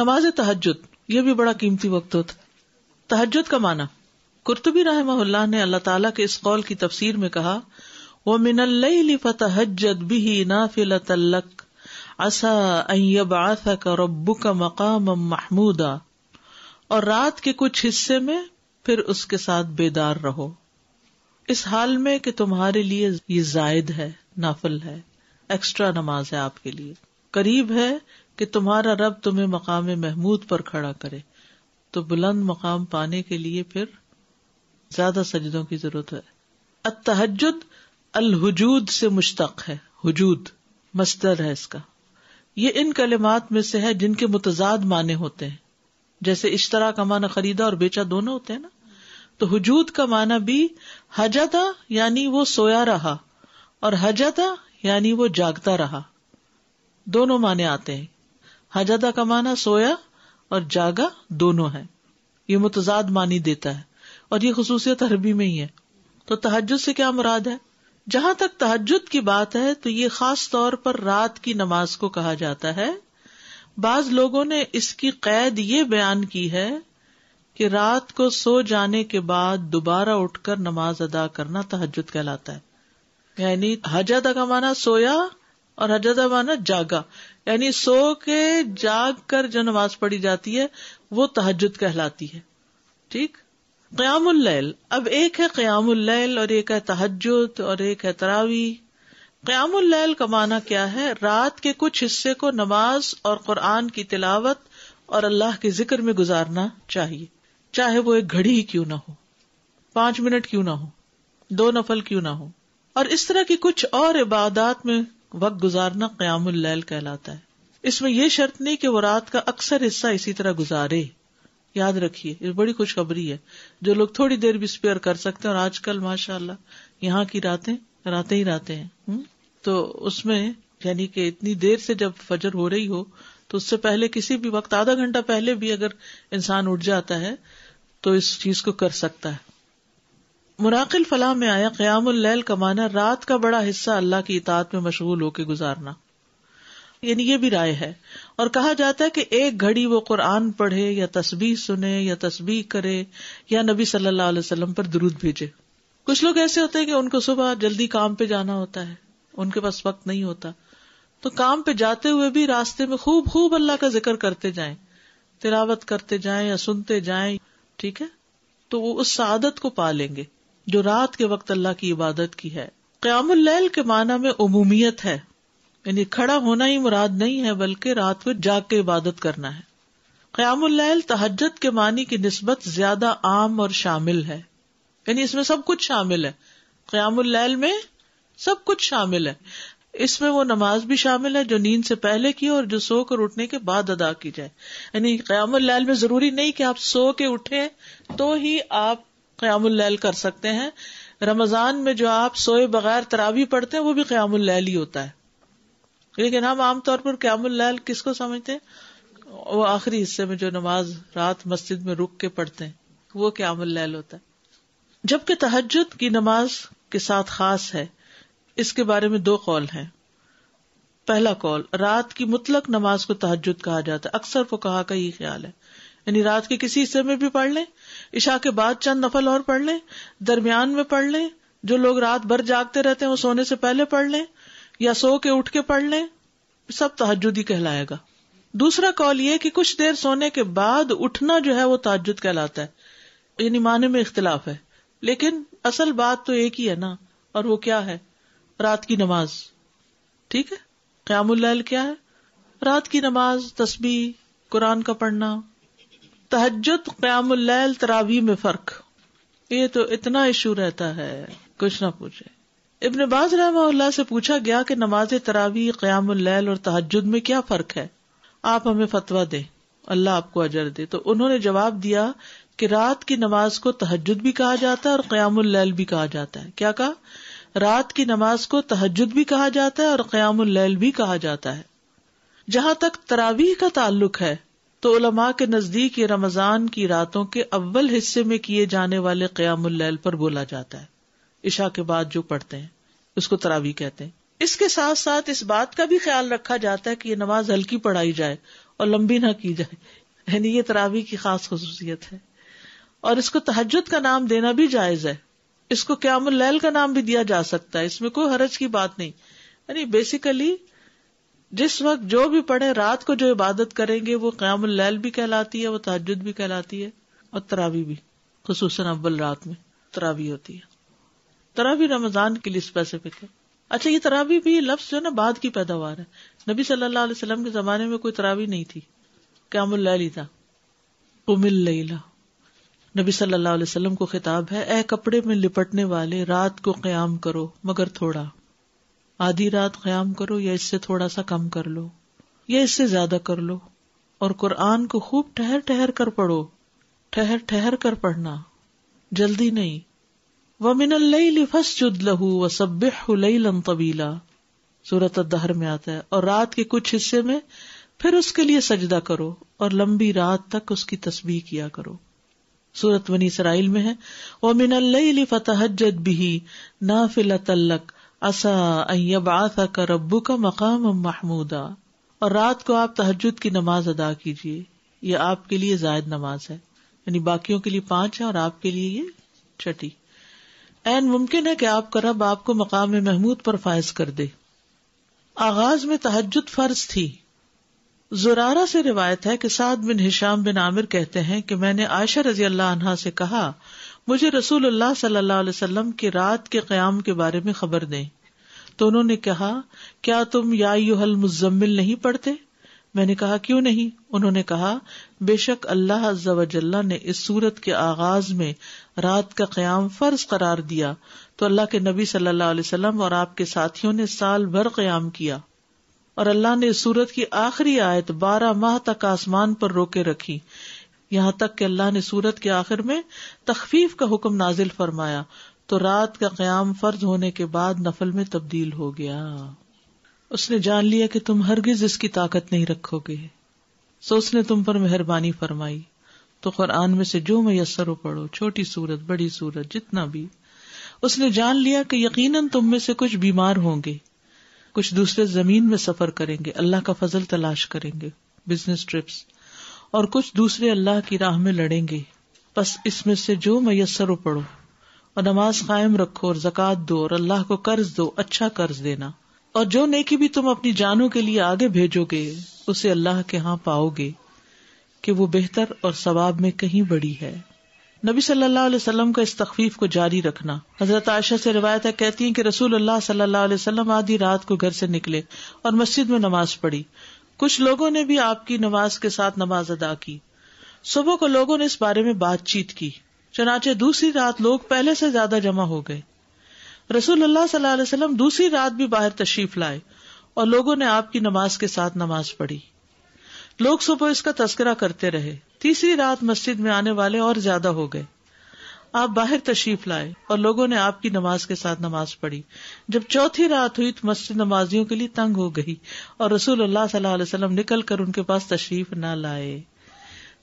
نماز تحجد یہ بھی بڑا قیمتی وقت ہوتا تحجد کا مانا قرطبی رحم اللہ نے اللہ تعالیٰ کے اس قول کی تفسیر میں کہا وہ من بھی نا کربو کا کا مقام محمود اور رات کے کچھ حصے میں پھر اس کے ساتھ بیدار رہو اس حال میں کہ تمہارے لیے یہ زائد ہے نافل ہے ایکسٹرا نماز ہے آپ کے لیے قریب ہے کہ تمہارا رب تمہیں مقام محمود پر کھڑا کرے تو بلند مقام پانے کے لیے پھر زیادہ سجدوں کی ضرورت ہے اتحجد الحجود سے مشتق ہے حجود مستر ہے اس کا یہ ان کلمات میں سے ہے جن کے متضاد معنی ہوتے ہیں جیسے اس طرح کا معنی خریدا اور بیچا دونوں ہوتے ہیں نا تو حجود کا معنی بھی حجدہ یعنی وہ سویا رہا اور حجدہ یعنی وہ جاگتا رہا دونوں معنی آتے ہیں حجدہ کا معنی سویا اور جاگا دونوں ہے یہ متضاد مانی دیتا ہے اور یہ خصوصیت عربی میں ہی ہے تو تحجد سے کیا مراد ہے جہاں تک تحجد کی بات ہے تو یہ خاص طور پر رات کی نماز کو کہا جاتا ہے بعض لوگوں نے اس کی قید یہ بیان کی ہے کہ رات کو سو جانے کے بعد دوبارہ اٹھ کر نماز ادا کرنا تحجد کہلاتا ہے یعنی کا کمانا سویا اور حجا مانا جاگا یعنی سو کے جاگ کر جو نماز پڑھی جاتی ہے وہ تحجد کہلاتی ہے ٹھیک قیام اللیل اب ایک ہے قیام اللیل اور ایک ہے تحجد اور ایک ہے تراوی قیام اللیل کا معنی کیا ہے رات کے کچھ حصے کو نماز اور قرآن کی تلاوت اور اللہ کے ذکر میں گزارنا چاہیے چاہے وہ ایک گھڑی کیوں نہ ہو پانچ منٹ کیوں نہ ہو دو نفل کیوں نہ ہو اور اس طرح کی کچھ اور عبادات میں وقت گزارنا قیام اللیل کہلاتا ہے اس میں یہ شرط نہیں کہ وہ رات کا اکثر حصہ اسی طرح گزارے یاد رکھیے یہ بڑی خوشخبری ہے جو لوگ تھوڑی دیر بھی اسپیئر کر سکتے ہیں اور آج کل ماشاء اللہ یہاں کی راتیں راتیں ہی راتیں ہیں تو اس میں یعنی کہ اتنی دیر سے جب فجر ہو رہی ہو تو اس سے پہلے کسی بھی وقت آدھا گھنٹہ پہلے بھی اگر انسان اٹھ جاتا ہے تو اس چیز کو کر سکتا ہے مراقل فلاح میں آیا قیام اللیل کا مانا رات کا بڑا حصہ اللہ کی اطاعت میں مشغول ہو کے گزارنا یعنی یہ بھی رائے ہے اور کہا جاتا ہے کہ ایک گھڑی وہ قرآن پڑھے یا تسبیح سنے یا تسبیح کرے یا نبی صلی اللہ علیہ وسلم پر درود بھیجے کچھ لوگ ایسے ہوتے ہیں کہ ان کو صبح جلدی کام پہ جانا ہوتا ہے ان کے پاس وقت نہیں ہوتا تو کام پہ جاتے ہوئے بھی راستے میں خوب خوب اللہ کا ذکر کرتے جائیں تلاوت کرتے جائیں یا سنتے جائیں ٹھیک ہے تو وہ اس سعادت کو پا لیں گے جو رات کے وقت اللہ کی عبادت کی ہے قیام اللیل کے معنی میں عمومیت ہے یعنی کھڑا ہونا ہی مراد نہیں ہے بلکہ رات جاگ کے عبادت کرنا ہے قیام اللیل تحجت کے معنی کی نسبت زیادہ عام اور شامل ہے یعنی اس میں سب کچھ شامل ہے قیام اللیل میں سب کچھ شامل ہے اس میں وہ نماز بھی شامل ہے جو نیند سے پہلے کی اور جو سو کر اٹھنے کے بعد ادا کی جائے یعنی قیام اللیل میں ضروری نہیں کہ آپ سو کے اٹھے تو ہی آپ قیام اللیل کر سکتے ہیں رمضان میں جو آپ سوئے بغیر تراوی پڑھتے ہیں وہ بھی قیام اللیل ہی ہوتا ہے لیکن ہم عام طور پر قیام اللیل کس کو سمجھتے ہیں وہ آخری حصے میں جو نماز رات مسجد میں رک کے پڑھتے ہیں وہ قیام اللیل ہوتا ہے جب کہ تحجد کی نماز کے ساتھ خاص ہے اس کے بارے میں دو قول ہیں پہلا کال رات کی مطلق نماز کو تحجد کہا جاتا ہے اکثر وہ کہا کا یہ خیال ہے یعنی رات کے کسی حصے میں بھی پڑھ لیں عشاء کے بعد چند نفل اور پڑھ لیں درمیان میں پڑھ لیں جو لوگ رات بھر جاگتے رہتے ہیں وہ سونے سے پہلے پڑھ لیں یا سو کے اٹھ کے پڑھ لیں سب تحجد ہی کہلائے گا دوسرا کال یہ کہ کچھ دیر سونے کے بعد اٹھنا جو ہے وہ تعجد کہلاتا ہے یعنی معنی میں اختلاف ہے لیکن اصل بات تو ایک ہی ہے نا اور وہ کیا ہے رات کی نماز ٹھیک ہے قیام اللہ کیا ہے رات کی نماز تسبیح قرآن کا پڑھنا تحجد قیام اللہ تراوی میں فرق یہ تو اتنا ایشو رہتا ہے کچھ نہ پوچھے ابن باز رحمہ اللہ سے پوچھا گیا کہ نماز تراوی قیام اللیل اور تحجد میں کیا فرق ہے آپ ہمیں فتوا دے اللہ آپ کو اجر دے تو انہوں نے جواب دیا کہ رات کی نماز کو تحجد بھی کہا جاتا ہے اور قیام اللیل بھی کہا جاتا ہے کیا کہا رات کی نماز کو تحجد بھی کہا جاتا ہے اور قیام اللیل بھی کہا جاتا ہے جہاں تک تراویح کا تعلق ہے تو علماء کے نزدیک یہ رمضان کی راتوں کے اول حصے میں کیے جانے والے قیام اللیل پر بولا جاتا ہے عشاء کے بعد جو پڑھتے ہیں اس کو تراوی کہتے ہیں اس کے ساتھ ساتھ اس بات کا بھی خیال رکھا جاتا ہے کہ یہ نماز ہلکی پڑھائی جائے اور لمبی نہ کی جائے یعنی یہ تراوی کی خاص خصوصیت ہے اور اس کو تحجد کا نام دینا بھی جائز ہے اس کو قیام اللیل کا نام بھی دیا جا سکتا ہے اس میں کوئی حرج کی بات نہیں یعنی بیسیکلی جس وقت جو بھی پڑھے رات کو جو عبادت کریں گے وہ قیام اللیل بھی کہلاتی ہے وہ تحجد بھی کہلاتی ہے اور تراوی بھی خصوصاً اول رات میں تراوی ہوتی ہے تراوی رمضان کے لیے اسپیسیفک ہے اچھا یہ تراوی بھی لفظ جو ہے نا بعد کی پیداوار ہے نبی صلی اللہ علیہ وسلم کے زمانے میں کوئی تراوی نہیں تھی قیام اللیل ہی تھا اللیل نبی صلی اللہ علیہ وسلم کو خطاب ہے اے کپڑے میں لپٹنے والے رات کو قیام کرو مگر تھوڑا آدھی رات قیام کرو یا اس سے تھوڑا سا کم کر لو یا اس سے زیادہ کر لو اور قرآن کو خوب ٹہر ٹہر کر پڑھو ٹہر ٹہر کر پڑھنا جلدی نہیں ومن لَيْلًا قبیلا سورت الدہر میں آتا ہے اور رات کے کچھ حصے میں پھر اس کے لیے سجدہ کرو اور لمبی رات تک اس کی تسبیح کیا کرو سورت ونی اسرائیل میں ہے وہ من اللہ بِهِ تحجد بھی تلک کر ابو کا مقام محمود اور رات کو آپ تحجد کی نماز ادا کیجیے یہ آپ کے لیے زائد نماز ہے یعنی باقیوں کے لیے پانچ ہے اور آپ کے لیے یہ چھٹی این ممکن ہے کہ آپ کا رب آپ کو مقام محمود پر فائز کر دے آغاز میں تحجد فرض تھی زورارا سے روایت ہے کہ سعد بن ہشام بن عامر کہتے ہیں کہ میں نے عائشہ رضی اللہ عنہا سے کہا مجھے رسول اللہ صلی اللہ علیہ وسلم کے رات کے قیام کے بارے میں خبر دیں تو انہوں نے کہا کیا تم یا مزمل نہیں پڑھتے میں نے کہا کیوں نہیں انہوں نے کہا بے شک اللہ عز و نے اس سورت کے آغاز میں رات کا قیام فرض قرار دیا تو اللہ کے نبی صلی اللہ علیہ وسلم اور آپ کے ساتھیوں نے سال بھر قیام کیا اور اللہ نے اس سورت کی آخری آیت بارہ ماہ تک آسمان پر روکے رکھی یہاں تک کہ اللہ نے سورت کے آخر میں تخفیف کا حکم نازل فرمایا تو رات کا قیام فرض ہونے کے بعد نفل میں تبدیل ہو گیا اس نے جان لیا کہ تم ہرگز اس کی طاقت نہیں رکھو گے سو اس نے تم پر مہربانی فرمائی تو قرآن میں سے جو میسر ہو پڑھو چھوٹی سورت بڑی سورت جتنا بھی اس نے جان لیا کہ یقیناً تم میں سے کچھ بیمار ہوں گے کچھ دوسرے زمین میں سفر کریں گے اللہ کا فضل تلاش کریں گے بزنس ٹرپس اور کچھ دوسرے اللہ کی راہ میں لڑیں گے بس اس میں سے جو میسر و پڑھو اور نماز قائم رکھو اور زکات دو اور اللہ کو قرض دو اچھا قرض دینا اور جو نیکی بھی تم اپنی جانوں کے لیے آگے بھیجو گے اسے اللہ کے ہاں پاؤ گے کہ وہ بہتر اور ثواب میں کہیں بڑی ہے نبی صلی اللہ علیہ وسلم کا اس تخفیف کو جاری رکھنا حضرت عائشہ سے ہے کہتی ہیں کہ رسول اللہ صلی اللہ علیہ وسلم آدھی رات کو گھر سے نکلے اور مسجد میں نماز پڑھی کچھ لوگوں نے بھی آپ کی نماز کے ساتھ نماز ادا کی صبح کو لوگوں نے اس بارے میں بات چیت کی چنانچہ دوسری رات لوگ پہلے سے زیادہ جمع ہو گئے رسول اللہ صلی اللہ علیہ وسلم دوسری رات بھی باہر تشریف لائے اور لوگوں نے آپ کی نماز کے ساتھ نماز پڑھی لوگ صبح اس کا تذکرہ کرتے رہے تیسری رات مسجد میں آنے والے اور زیادہ ہو گئے آپ باہر تشریف لائے اور لوگوں نے آپ کی نماز کے ساتھ نماز پڑھی جب چوتھی رات ہوئی تو مسجد نمازیوں کے لیے تنگ ہو گئی اور رسول اللہ صلی اللہ علیہ وسلم نکل کر ان کے پاس تشریف نہ لائے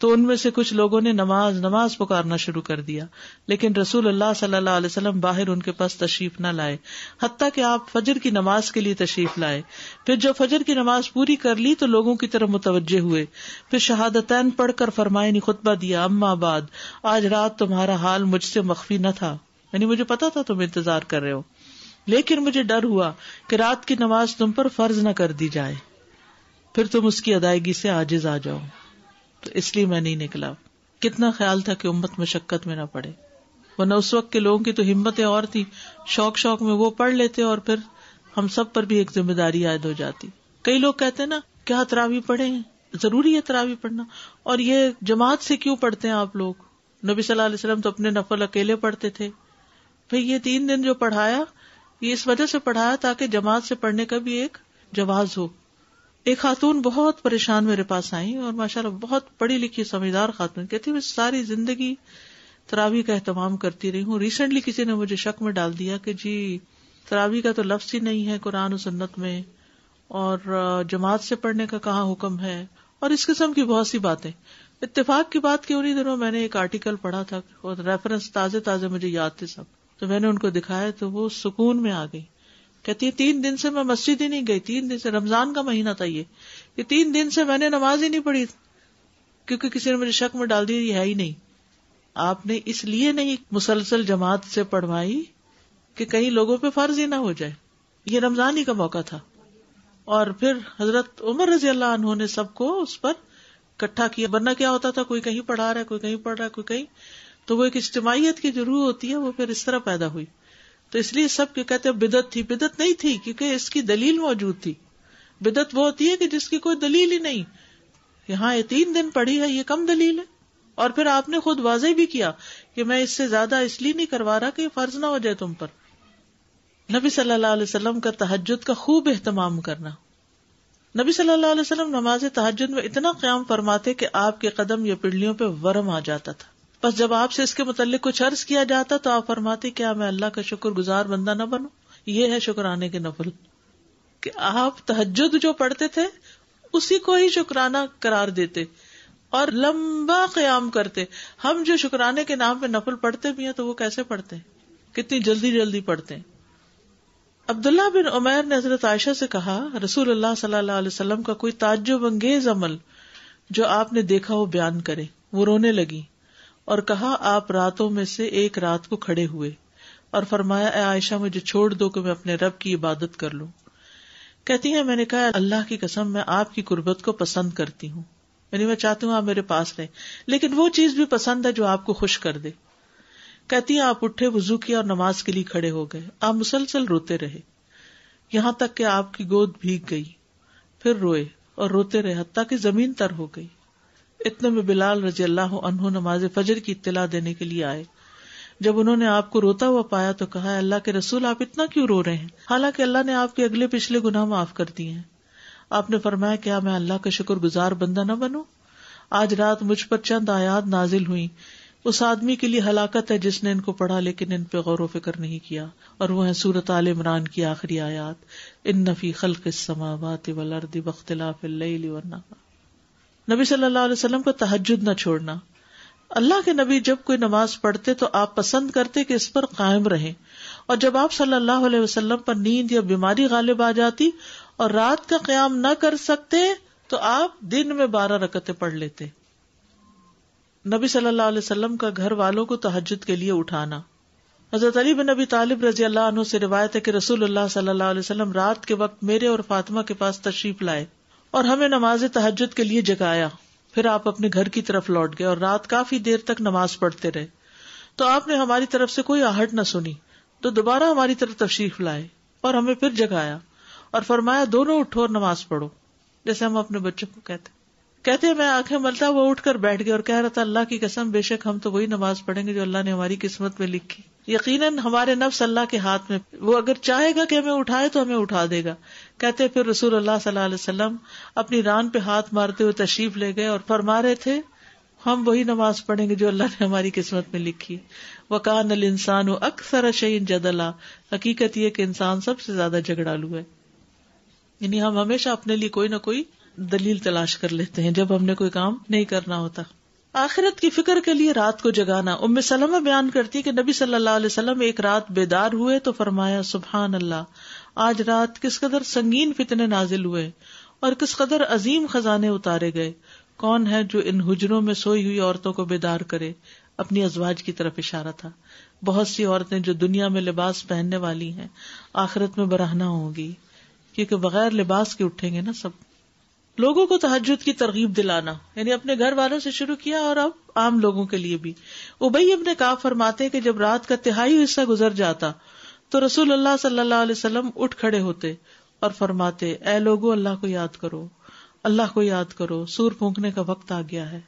تو ان میں سے کچھ لوگوں نے نماز نماز پکارنا شروع کر دیا لیکن رسول اللہ صلی اللہ علیہ وسلم باہر ان کے پاس تشریف نہ لائے حتیٰ کہ آپ فجر کی نماز کے لیے تشریف لائے پھر جب فجر کی نماز پوری کر لی تو لوگوں کی طرف متوجہ ہوئے پھر شہادتین پڑھ کر نے خطبہ دیا اما آباد آج رات تمہارا حال مجھ سے مخفی نہ تھا یعنی مجھے پتا تھا تم انتظار کر رہے ہو لیکن مجھے ڈر ہوا کہ رات کی نماز تم پر فرض نہ کر دی جائے پھر تم اس کی ادائیگی سے آجز آ جاؤ تو اس لیے میں نہیں نکلا کتنا خیال تھا کہ امت مشقت میں نہ پڑے ورنہ اس وقت کے لوگوں کی تو ہمتیں اور تھی شوق شوق میں وہ پڑھ لیتے اور پھر ہم سب پر بھی ایک ذمہ داری عائد ہو جاتی کئی لوگ کہتے نا کیا تراوی پڑھے ضروری ہے تراوی پڑھنا اور یہ جماعت سے کیوں پڑھتے ہیں آپ لوگ نبی صلی اللہ علیہ وسلم تو اپنے نفل اکیلے پڑھتے تھے یہ تین دن جو پڑھایا یہ اس وجہ سے پڑھایا تاکہ جماعت سے پڑھنے کا بھی ایک جواز ہو ایک خاتون بہت پریشان میرے پاس آئی اور ماشاء اللہ بہت پڑھی لکھی سمجھدار خاتون کہتی میں ساری زندگی تراوی کا اہتمام کرتی رہی ہوں ریسنٹلی کسی نے مجھے شک میں ڈال دیا کہ جی تراوی کا تو لفظ ہی نہیں ہے قرآن و سنت میں اور جماعت سے پڑھنے کا کہاں حکم ہے اور اس قسم کی بہت سی باتیں اتفاق کی بات کی انہیں دنوں میں نے ایک آرٹیکل پڑھا تھا اور ریفرنس تازے تازے مجھے یاد تھے سب تو میں نے ان کو دکھایا تو وہ سکون میں آ گئی کہتی ہیں تین دن سے میں مسجد ہی نہیں گئی تین دن سے رمضان کا مہینہ تھا یہ کہ تین دن سے میں نے نماز ہی نہیں پڑھی کیونکہ کسی نے مجھے شک میں ڈال دی ہے ہی نہیں آپ نے اس لیے نہیں مسلسل جماعت سے پڑھوائی کہ کہیں لوگوں پہ فرض ہی نہ ہو جائے یہ رمضان ہی کا موقع تھا اور پھر حضرت عمر رضی اللہ عنہ نے سب کو اس پر کٹھا کیا ورنہ کیا ہوتا تھا کوئی کہیں پڑھا رہا ہے کوئی کہیں پڑھ رہا ہے کوئی کہیں تو وہ ایک اجتماعیت کی جو روح ہوتی ہے وہ پھر اس طرح پیدا ہوئی تو اس لیے سب کے کہتے ہیں بدت تھی بدعت نہیں تھی کیونکہ اس کی دلیل موجود تھی بدعت وہ ہوتی ہے کہ جس کی کوئی دلیل ہی نہیں یہاں یہ تین دن پڑی ہے یہ کم دلیل ہے اور پھر آپ نے خود واضح بھی کیا کہ میں اس سے زیادہ اس لیے نہیں کروا رہا کہ فرض نہ ہو جائے تم پر نبی صلی اللہ علیہ وسلم کا تحجد کا خوب اہتمام کرنا نبی صلی اللہ علیہ وسلم نماز تحجد میں اتنا قیام فرماتے کہ آپ کے قدم یا پڑلیوں پہ ورم آ جاتا تھا بس جب آپ سے اس کے متعلق کچھ عرض کیا جاتا تو آپ فرماتے کیا میں اللہ کا شکر گزار بندہ نہ بنوں یہ ہے شکرانے کے نفل کہ آپ تہجد جو پڑھتے تھے اسی کو ہی شکرانہ قرار دیتے اور لمبا قیام کرتے ہم جو شکرانے کے نام پہ نفل پڑھتے بھی ہیں تو وہ کیسے پڑھتے ہیں کتنی جلدی جلدی پڑھتے ہیں عبداللہ بن عمیر نے حضرت عائشہ سے کہا رسول اللہ صلی اللہ علیہ وسلم کا کوئی تعجب انگیز عمل جو آپ نے دیکھا وہ بیان کرے وہ رونے لگی اور کہا آپ راتوں میں سے ایک رات کو کھڑے ہوئے اور فرمایا اے عائشہ مجھے چھوڑ دو کہ میں اپنے رب کی عبادت کر لوں کہتی ہیں میں نے کہا اللہ کی قسم میں آپ کی قربت کو پسند کرتی ہوں یعنی میں چاہتی ہوں آپ میرے پاس رہیں لیکن وہ چیز بھی پسند ہے جو آپ کو خوش کر دے کہتی ہیں آپ اٹھے وزو کیا اور نماز کے لیے کھڑے ہو گئے آپ مسلسل روتے رہے یہاں تک کہ آپ کی گود بھیگ گئی پھر روئے اور روتے رہے حتیٰ کہ زمین تر ہو گئی اتنے میں بلال رضی اللہ عنہ نماز فجر کی اطلاع دینے کے لیے آئے جب انہوں نے آپ کو روتا ہوا پایا تو کہا اللہ کے رسول آپ اتنا کیوں رو رہے ہیں حالانکہ اللہ نے آپ کے اگلے پچھلے گنا معاف کر دیے ہیں آپ نے فرمایا کیا میں اللہ کا شکر گزار بندہ نہ بنوں آج رات مجھ پر چند آیات نازل ہوئی اس آدمی کے لیے ہلاکت ہے جس نے ان کو پڑھا لیکن ان پہ غور و فکر نہیں کیا اور وہ سورت عال عمران کی آخری آیات ان نفی خلق اللیل والنہار نبی صلی اللہ علیہ وسلم کو تحجد نہ چھوڑنا اللہ کے نبی جب کوئی نماز پڑھتے تو آپ پسند کرتے کہ اس پر قائم رہے اور جب آپ صلی اللہ علیہ وسلم پر نیند یا بیماری غالب آ جاتی اور رات کا قیام نہ کر سکتے تو آپ دن میں بارہ رکتے پڑھ لیتے نبی صلی اللہ علیہ وسلم کا گھر والوں کو تحجد کے لیے اٹھانا حضرت علی بن نبی طالب رضی اللہ عنہ سے روایت ہے کہ رسول اللہ صلی اللہ علیہ وسلم رات کے وقت میرے اور فاطمہ کے پاس تشریف لائے اور ہمیں نماز تحجد کے لیے جگایا پھر آپ اپنے گھر کی طرف لوٹ گئے اور رات کافی دیر تک نماز پڑھتے رہے تو آپ نے ہماری طرف سے کوئی آہٹ نہ سنی تو دوبارہ ہماری طرف تشریف لائے اور ہمیں پھر جگایا اور فرمایا دونوں اٹھو اور نماز پڑھو جیسے ہم اپنے بچوں کو کہتے کہتے میں آنکھیں ملتا وہ اٹھ کر بیٹھ گیا اور کہہ رہا تھا اللہ کی قسم بے شک ہم تو وہی نماز پڑھیں گے جو اللہ نے ہماری قسمت میں لکھی یقیناً ہمارے نفس اللہ کے ہاتھ میں وہ اگر چاہے گا کہ ہمیں اٹھائے تو ہمیں اٹھا دے گا کہتے پھر رسول اللہ صلی اللہ علیہ وسلم اپنی ران پہ ہاتھ مارتے ہوئے تشریف لے گئے اور فرما رہے تھے ہم وہی نماز پڑھیں گے جو اللہ نے ہماری قسمت میں لکھی وکان ال انسان و اکثر شعین جد اللہ حقیقت یہ کہ انسان سب سے زیادہ جھگڑالو لو ہے یعنی ہم ہمیشہ اپنے لیے کوئی نہ کوئی دلیل تلاش کر لیتے ہیں جب ہم نے کوئی کام نہیں کرنا ہوتا آخرت کی فکر کے لیے رات کو جگانا ام سلم بیان کرتی کہ نبی صلی اللہ علیہ وسلم ایک رات بیدار ہوئے تو فرمایا سبحان اللہ آج رات کس قدر سنگین فتنے نازل ہوئے اور کس قدر عظیم خزانے اتارے گئے کون ہے جو ان ہجروں میں سوئی ہوئی عورتوں کو بیدار کرے اپنی ازواج کی طرف اشارہ تھا بہت سی عورتیں جو دنیا میں لباس پہننے والی ہیں آخرت میں براہنا گی کیونکہ بغیر لباس کے اٹھیں گے نا سب لوگوں کو تحجد کی ترغیب دلانا یعنی اپنے گھر والوں سے شروع کیا اور اب عام لوگوں کے لیے بھی ابئی اپنے کا فرماتے کہ جب رات کا تہائی حصہ گزر جاتا تو رسول اللہ صلی اللہ علیہ وسلم اٹھ کھڑے ہوتے اور فرماتے اے لوگو اللہ کو یاد کرو اللہ کو یاد کرو سور پھونکنے کا وقت آ گیا ہے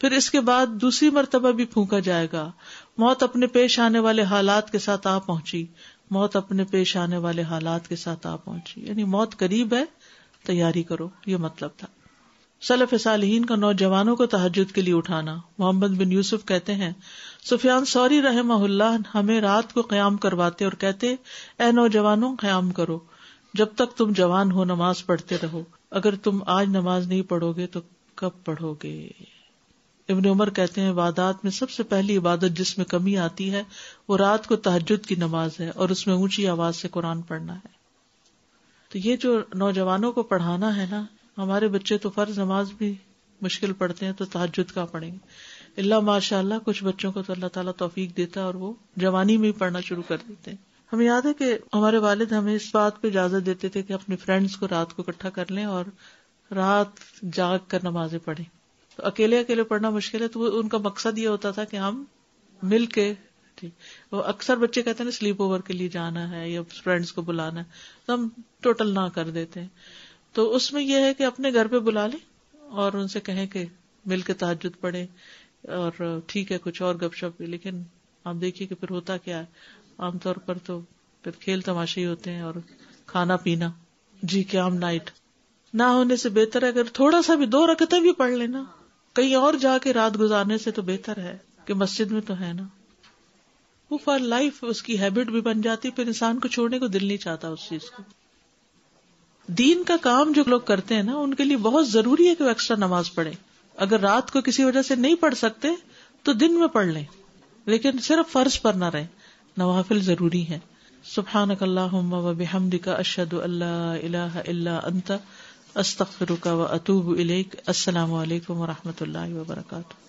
پھر اس کے بعد دوسری مرتبہ بھی پھونکا جائے گا موت اپنے پیش آنے والے حالات کے ساتھ آ پہنچی موت اپنے پیش آنے والے حالات کے ساتھ آ پہنچی یعنی موت قریب ہے تیاری کرو یہ مطلب تھا سلف صالحین کا نوجوانوں کو تحجد کے لیے اٹھانا محمد بن یوسف کہتے ہیں سفیان سوری رحمہ اللہ ہمیں رات کو قیام کرواتے اور کہتے اے نوجوانوں قیام کرو جب تک تم جوان ہو نماز پڑھتے رہو اگر تم آج نماز نہیں پڑھو گے تو کب پڑھو گے ابن عمر کہتے ہیں وادات میں سب سے پہلی عبادت جس میں کمی آتی ہے وہ رات کو تحجد کی نماز ہے اور اس میں اونچی آواز سے قرآن پڑھنا ہے تو یہ جو نوجوانوں کو پڑھانا ہے نا ہمارے بچے تو فرض نماز بھی مشکل پڑھتے ہیں تو تحجد کا پڑھیں گے اللہ ماشاء اللہ کچھ بچوں کو تو اللہ تعالیٰ توفیق دیتا ہے اور وہ جوانی میں پڑھنا شروع کر دیتے ہیں ہمیں یاد ہے کہ ہمارے والد ہمیں اس بات پہ اجازت دیتے تھے کہ اپنے فرینڈس کو رات کو اکٹھا کر لیں اور رات جاگ کر نمازیں پڑھیں اکیلے اکیلے پڑھنا مشکل ہے تو ان کا مقصد یہ ہوتا تھا کہ ہم مل کے وہ اکثر بچے کہتے نا سلیپ اوور کے لیے جانا ہے یا فرینڈس کو بلانا ہے تو ہم ٹوٹل نہ کر دیتے ہیں تو اس میں یہ ہے کہ اپنے گھر پہ بلا لیں اور ان سے کہیں کہ مل کے تعجد پڑھیں اور ٹھیک ہے کچھ اور گپ شپ لیکن آپ دیکھیے کہ پھر ہوتا کیا ہے عام طور پر تو پھر کھیل تماشے ہوتے ہیں اور کھانا پینا جی کے نائٹ نہ ہونے سے بہتر ہے اگر تھوڑا سا بھی دو رکھتے بھی پڑھ لینا کہیں اور جا کے رات گزارنے سے تو بہتر ہے کہ مسجد میں تو ہے نا وہ فار لائف اس کی ہیبٹ بھی بن جاتی پھر انسان کو چھوڑنے کو دل نہیں چاہتا اس چیز کو دین کا کام جو لوگ کرتے ہیں نا ان کے لیے بہت ضروری ہے کہ وہ ایکسٹرا نماز پڑھے اگر رات کو کسی وجہ سے نہیں پڑھ سکتے تو دن میں پڑھ لیں لیکن صرف فرض پر نہ رہے نوافل ضروری ہے سبحان و بحمد کا اشد اللہ اللہ اللہ انت استخر کا اطوب السلام علیکم و رحمۃ اللہ وبرکاتہ